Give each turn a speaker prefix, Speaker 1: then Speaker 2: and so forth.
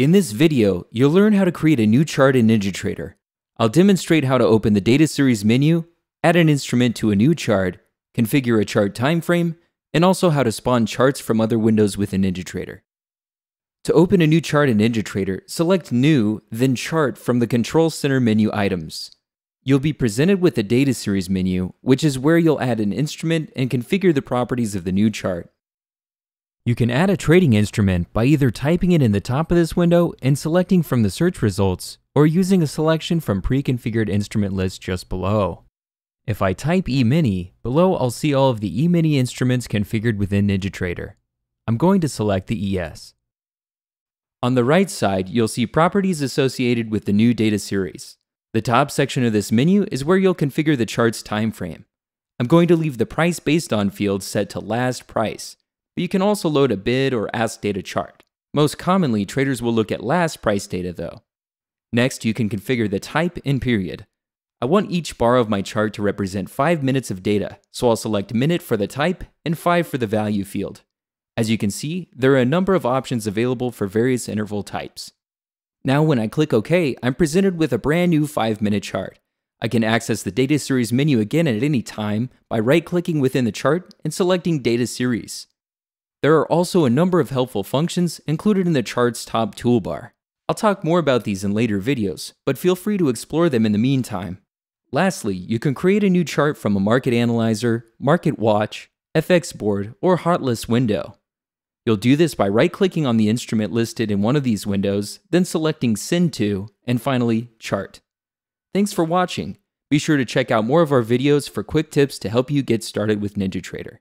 Speaker 1: In this video, you'll learn how to create a new chart in NinjaTrader. I'll demonstrate how to open the Data Series menu, add an instrument to a new chart, configure a chart timeframe, and also how to spawn charts from other windows within NinjaTrader. To open a new chart in NinjaTrader, select New, then Chart from the Control Center menu items. You'll be presented with the Data Series menu, which is where you'll add an instrument and configure the properties of the new chart. You can add a trading instrument by either typing it in the top of this window and selecting from the search results, or using a selection from pre-configured instrument list just below. If I type eMini, below I'll see all of the eMini instruments configured within NinjaTrader. I'm going to select the ES. On the right side, you'll see properties associated with the new data series. The top section of this menu is where you'll configure the chart's time frame. I'm going to leave the price based on field set to last price, but you can also load a bid or ask data chart. Most commonly, traders will look at last price data though. Next, you can configure the type and period. I want each bar of my chart to represent 5 minutes of data, so I'll select minute for the type and 5 for the value field. As you can see, there are a number of options available for various interval types. Now when I click OK, I'm presented with a brand new 5-minute chart. I can access the Data Series menu again at any time by right-clicking within the chart and selecting Data Series. There are also a number of helpful functions included in the chart's top toolbar. I'll talk more about these in later videos, but feel free to explore them in the meantime. Lastly, you can create a new chart from a market analyzer, market watch, FX board, or hotlist window. You'll do this by right-clicking on the instrument listed in one of these windows, then selecting Send To, and finally, Chart. Thanks for watching. Be sure to check out more of our videos for quick tips to help you get started with NinjaTrader.